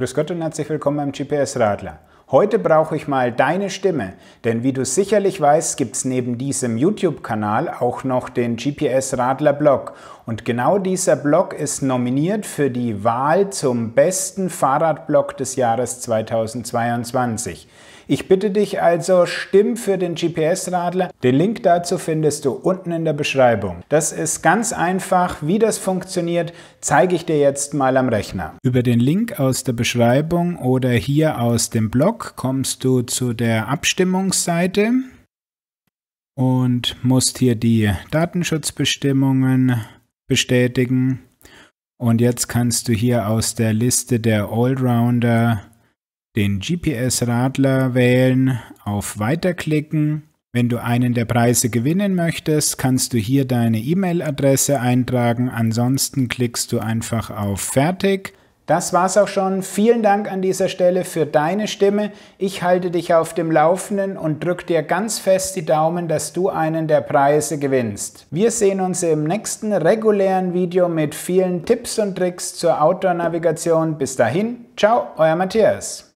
Grüß Gott und herzlich willkommen beim GPS-Radler. Heute brauche ich mal deine Stimme, denn wie du sicherlich weißt, gibt es neben diesem YouTube-Kanal auch noch den GPS-Radler-Blog. Und genau dieser Blog ist nominiert für die Wahl zum besten Fahrradblog des Jahres 2022. Ich bitte dich also, stimm für den GPS-Radler. Den Link dazu findest du unten in der Beschreibung. Das ist ganz einfach. Wie das funktioniert, zeige ich dir jetzt mal am Rechner. Über den Link aus der Beschreibung oder hier aus dem Blog kommst du zu der Abstimmungsseite und musst hier die Datenschutzbestimmungen bestätigen. Und jetzt kannst du hier aus der Liste der Allrounder den GPS-Radler wählen, auf Weiter klicken. Wenn du einen der Preise gewinnen möchtest, kannst du hier deine E-Mail-Adresse eintragen. Ansonsten klickst du einfach auf Fertig. Das war's auch schon. Vielen Dank an dieser Stelle für deine Stimme. Ich halte dich auf dem Laufenden und drücke dir ganz fest die Daumen, dass du einen der Preise gewinnst. Wir sehen uns im nächsten regulären Video mit vielen Tipps und Tricks zur Outdoor-Navigation. Bis dahin, ciao, euer Matthias.